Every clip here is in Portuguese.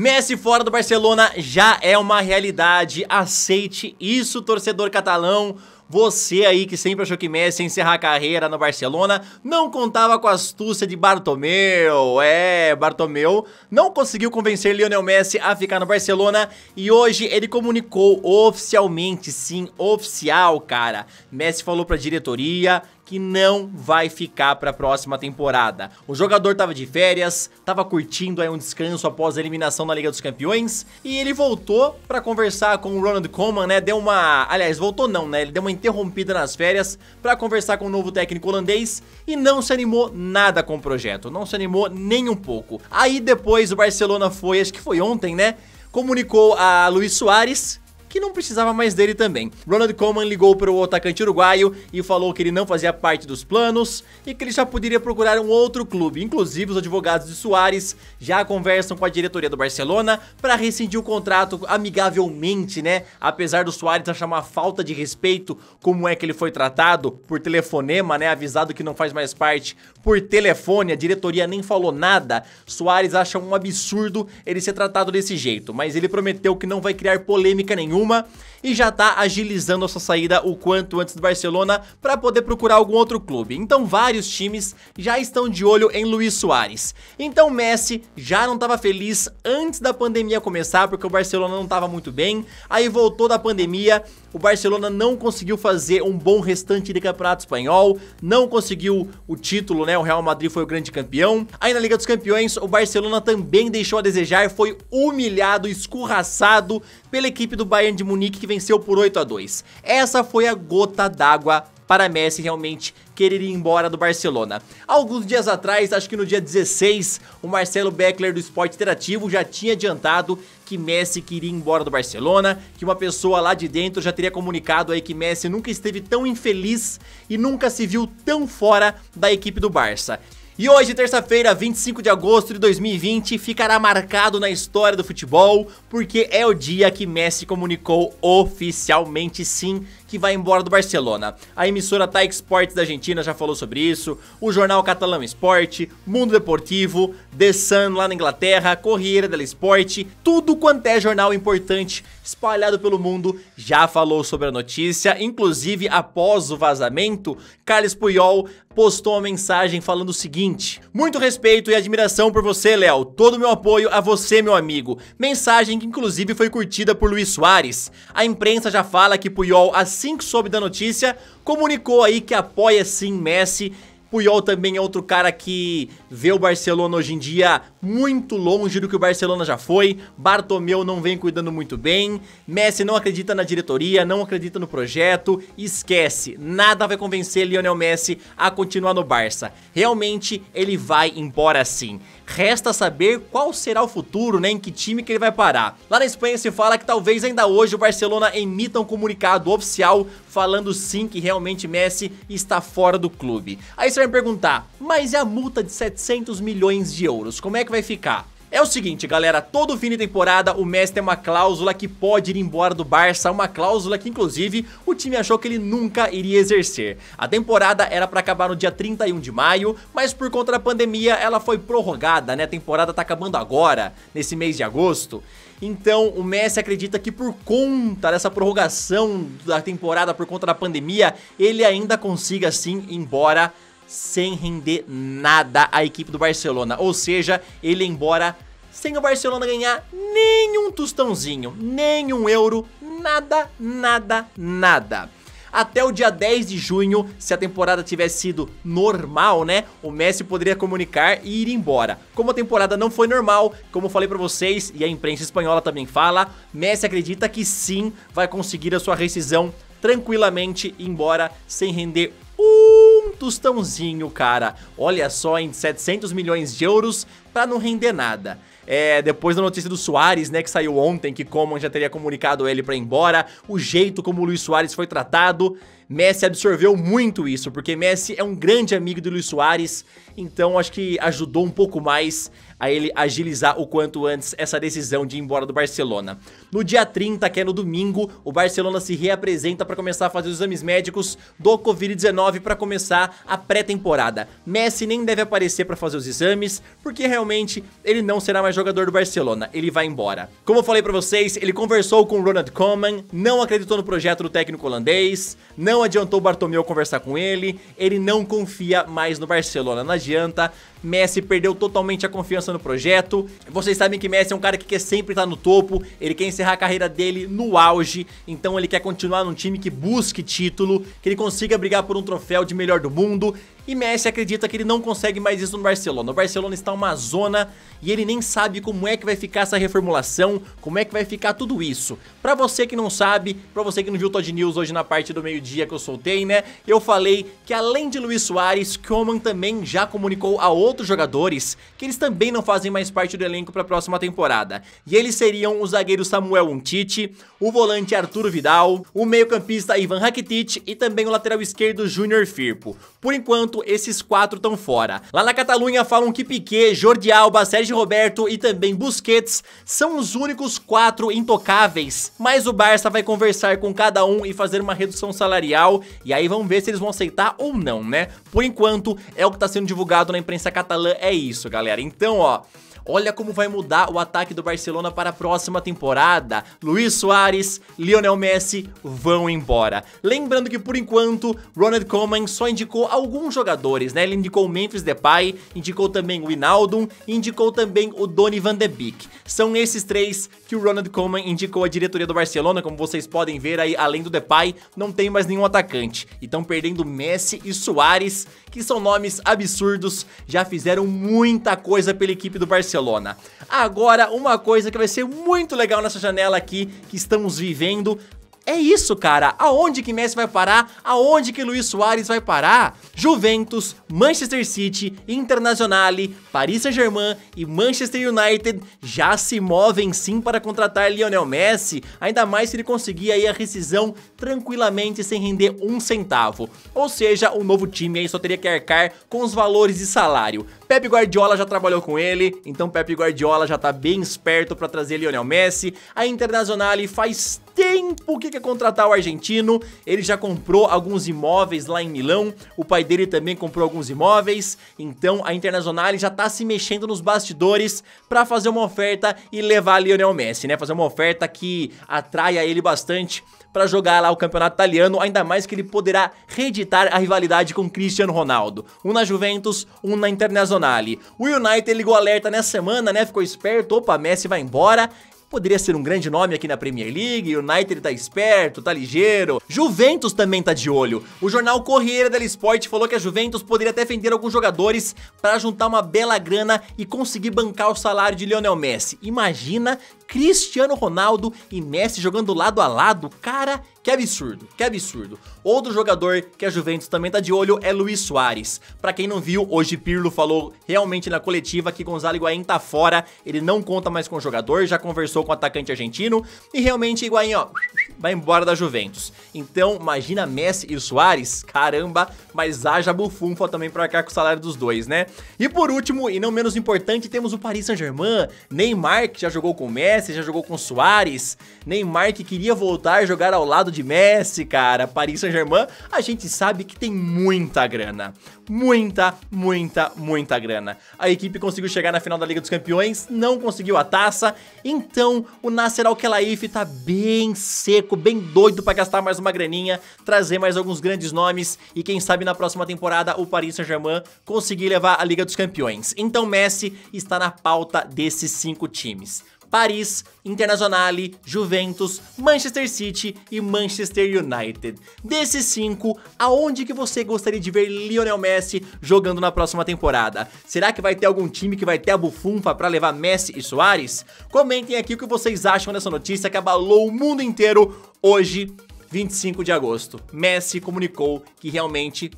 Messi fora do Barcelona já é uma realidade, aceite isso, torcedor catalão. Você aí que sempre achou que Messi ia encerrar a carreira no Barcelona, não contava com a astúcia de Bartomeu. É, Bartomeu não conseguiu convencer Lionel Messi a ficar no Barcelona e hoje ele comunicou oficialmente, sim, oficial, cara. Messi falou pra diretoria que não vai ficar para a próxima temporada. O jogador tava de férias, tava curtindo aí um descanso após a eliminação na Liga dos Campeões e ele voltou para conversar com o Ronald Koeman, né? Deu uma, aliás, voltou não, né? Ele deu uma interrompida nas férias para conversar com o novo técnico holandês e não se animou nada com o projeto, não se animou nem um pouco. Aí depois o Barcelona foi, acho que foi ontem, né? Comunicou a Luiz Soares que não precisava mais dele também. Ronald Koeman ligou para o atacante uruguaio e falou que ele não fazia parte dos planos e que ele já poderia procurar um outro clube. Inclusive, os advogados de Soares já conversam com a diretoria do Barcelona para rescindir o contrato amigavelmente, né? Apesar do Soares achar uma falta de respeito como é que ele foi tratado por telefonema, né? Avisado que não faz mais parte por telefone, a diretoria nem falou nada. Soares acha um absurdo ele ser tratado desse jeito, mas ele prometeu que não vai criar polêmica nenhuma e já tá agilizando a sua saída o quanto antes do Barcelona para poder procurar algum outro clube. Então vários times já estão de olho em Luiz Soares. Então Messi já não estava feliz antes da pandemia começar porque o Barcelona não estava muito bem. Aí voltou da pandemia, o Barcelona não conseguiu fazer um bom restante de campeonato espanhol, não conseguiu o título, né? O Real Madrid foi o grande campeão. Aí na Liga dos Campeões, o Barcelona também deixou a desejar, foi humilhado, escorraçado pela equipe do Bayern Bayern de Munique que venceu por 8 a 2. Essa foi a gota d'água para Messi realmente querer ir embora do Barcelona. Alguns dias atrás, acho que no dia 16, o Marcelo Beckler do Esporte Interativo já tinha adiantado que Messi queria ir embora do Barcelona, que uma pessoa lá de dentro já teria comunicado aí que Messi nunca esteve tão infeliz e nunca se viu tão fora da equipe do Barça. E hoje, terça-feira, 25 de agosto de 2020, ficará marcado na história do futebol, porque é o dia que Messi comunicou oficialmente sim que vai embora do Barcelona. A emissora Tá Sports da Argentina já falou sobre isso, o jornal catalão Esporte, Mundo Deportivo, The Sun lá na Inglaterra, Corriere dello Esporte, tudo quanto é jornal importante espalhado pelo mundo já falou sobre a notícia, inclusive após o vazamento, Carles Puyol postou uma mensagem falando o seguinte: Muito respeito e admiração por você, Léo. Todo meu apoio a você, meu amigo. Mensagem que inclusive foi curtida por Luiz Soares. A imprensa já fala que Puyol, assim assim que soube da notícia, comunicou aí que apoia sim Messi. Puyol também é outro cara que vê o Barcelona hoje em dia muito longe do que o Barcelona já foi. Bartomeu não vem cuidando muito bem. Messi não acredita na diretoria, não acredita no projeto. Esquece, nada vai convencer Lionel Messi a continuar no Barça. Realmente ele vai embora sim. Resta saber qual será o futuro, né, em que time que ele vai parar. Lá na Espanha se fala que talvez ainda hoje o Barcelona emita um comunicado oficial falando sim que realmente Messi está fora do clube. Aí você vai me perguntar, mas e a multa de 700 milhões de euros? Como é que que vai ficar? É o seguinte, galera, todo fim de temporada o Messi tem uma cláusula que pode ir embora do Barça, uma cláusula que inclusive o time achou que ele nunca iria exercer. A temporada era para acabar no dia 31 de maio, mas por conta da pandemia ela foi prorrogada, né? A temporada tá acabando agora, nesse mês de agosto. Então o Messi acredita que por conta dessa prorrogação da temporada, por conta da pandemia, ele ainda consiga sim ir embora sem render nada à equipe do Barcelona. Ou seja, ele embora sem o Barcelona ganhar nenhum tostãozinho, nenhum euro, nada, nada, nada. Até o dia 10 de junho, se a temporada tivesse sido normal, né? O Messi poderia comunicar e ir embora. Como a temporada não foi normal, como eu falei para vocês e a imprensa espanhola também fala, Messi acredita que sim vai conseguir a sua rescisão tranquilamente, embora sem render um tostãozinho, cara. Olha só, em 700 milhões de euros para não render nada. É, depois da notícia do Soares, né, que saiu ontem, que Coman já teria comunicado ele para ir embora, o jeito como o Luiz Soares foi tratado. Messi absorveu muito isso, porque Messi é um grande amigo do Luiz Soares, então acho que ajudou um pouco mais a ele agilizar o quanto antes essa decisão de ir embora do Barcelona. No dia 30, que é no domingo, o Barcelona se reapresenta para começar a fazer os exames médicos do Covid-19 para começar a pré-temporada. Messi nem deve aparecer para fazer os exames, porque realmente ele não será mais jogador do Barcelona, ele vai embora. Como eu falei para vocês, ele conversou com o Ronald Koeman, não acreditou no projeto do técnico holandês, não não adiantou o Bartomeu conversar com ele, ele não confia mais no Barcelona, não adianta. Messi perdeu totalmente a confiança no projeto. Vocês sabem que Messi é um cara que quer sempre estar no topo, ele quer encerrar a carreira dele no auge, então ele quer continuar num time que busque título, que ele consiga brigar por um troféu de melhor do mundo. E Messi acredita que ele não consegue mais isso no Barcelona. O Barcelona está uma zona e ele nem sabe como é que vai ficar essa reformulação, como é que vai ficar tudo isso. Pra você que não sabe, pra você que não viu o Todd News hoje na parte do meio-dia que eu soltei, né? Eu falei que além de Luiz Soares, Koeman também já comunicou a outros jogadores que eles também não fazem mais parte do elenco pra próxima temporada. E eles seriam o zagueiro Samuel Untiti, o volante Arturo Vidal, o meio-campista Ivan Rakitic e também o lateral esquerdo Júnior Firpo. Por enquanto, enquanto esses quatro estão fora. Lá na Catalunha falam que Piquet, Jordi Alba, Sérgio Roberto e também Busquets são os únicos quatro intocáveis. Mas o Barça vai conversar com cada um e fazer uma redução salarial e aí vamos ver se eles vão aceitar ou não, né? Por enquanto, é o que está sendo divulgado na imprensa catalã, é isso, galera. Então, ó... Olha como vai mudar o ataque do Barcelona para a próxima temporada. Luiz Soares, Lionel Messi vão embora. Lembrando que por enquanto, Ronald Koeman só indicou alguns jogadores, né? Ele indicou o Memphis Depay, indicou também o Inaldum e indicou também o Donny van de Beek. São esses três que o Ronald Koeman indicou à diretoria do Barcelona, como vocês podem ver aí, além do Depay, não tem mais nenhum atacante. E estão perdendo Messi e Soares, que são nomes absurdos, já fizeram muita coisa pela equipe do Barcelona Barcelona. Agora, uma coisa que vai ser muito legal nessa janela aqui que estamos vivendo é isso, cara. Aonde que Messi vai parar? Aonde que Luiz Soares vai parar? Juventus, Manchester City, Internazionale, Paris Saint-Germain e Manchester United já se movem sim para contratar Lionel Messi, ainda mais se ele conseguir aí a rescisão tranquilamente sem render um centavo. Ou seja, o novo time aí só teria que arcar com os valores de salário. Pepe Guardiola já trabalhou com ele, então Pepe Guardiola já tá bem esperto para trazer Lionel Messi. A Internazionale faz tempo que quer contratar o argentino, ele já comprou alguns imóveis lá em Milão, o pai dele também comprou alguns imóveis, então a Internazionale já tá se mexendo nos bastidores para fazer uma oferta e levar Lionel Messi, né? Fazer uma oferta que atraia ele bastante para jogar lá o campeonato italiano, ainda mais que ele poderá reeditar a rivalidade com Cristiano Ronaldo. Um na Juventus, um na Internazionale o United ligou alerta nessa semana, né? Ficou esperto, opa, Messi vai embora poderia ser um grande nome aqui na Premier League, United tá esperto, tá ligeiro, Juventus também tá de olho. O jornal Corriere dello Sport falou que a Juventus poderia até vender alguns jogadores para juntar uma bela grana e conseguir bancar o salário de Lionel Messi. Imagina Cristiano Ronaldo e Messi jogando lado a lado, cara, que absurdo, que absurdo. Outro jogador que a Juventus também tá de olho é Luiz Soares. Pra quem não viu, hoje Pirlo falou realmente na coletiva que Gonzalo Higuaín tá fora, ele não conta mais com o jogador, já conversou com o atacante argentino e realmente Higuaín, ó vai embora da Juventus. Então, imagina Messi e Soares, caramba, mas haja bufunfa também para arcar com o salário dos dois, né? E por último, e não menos importante, temos o Paris Saint-Germain, Neymar, que já jogou com Messi, já jogou com Soares, Neymar que queria voltar a jogar ao lado de Messi, cara, Paris Saint-Germain, a gente sabe que tem muita grana, muita, muita, muita grana. A equipe conseguiu chegar na final da Liga dos Campeões, não conseguiu a taça, então o Nasser Al-Khelaifi tá bem seco bem doido pra gastar mais uma graninha, trazer mais alguns grandes nomes e quem sabe na próxima temporada o Paris Saint-Germain conseguir levar a Liga dos Campeões. Então Messi está na pauta desses cinco times. Paris, Internazionale, Juventus, Manchester City e Manchester United. Desses cinco, aonde que você gostaria de ver Lionel Messi jogando na próxima temporada? Será que vai ter algum time que vai ter a bufunfa para levar Messi e Soares? Comentem aqui o que vocês acham dessa notícia que abalou o mundo inteiro hoje, 25 de agosto. Messi comunicou que realmente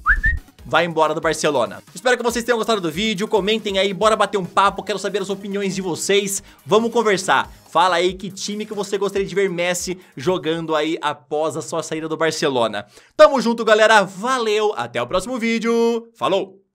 vai embora do Barcelona. Espero que vocês tenham gostado do vídeo, comentem aí, bora bater um papo, quero saber as opiniões de vocês, vamos conversar. Fala aí que time que você gostaria de ver Messi jogando aí após a sua saída do Barcelona. Tamo junto, galera, valeu, até o próximo vídeo, falou!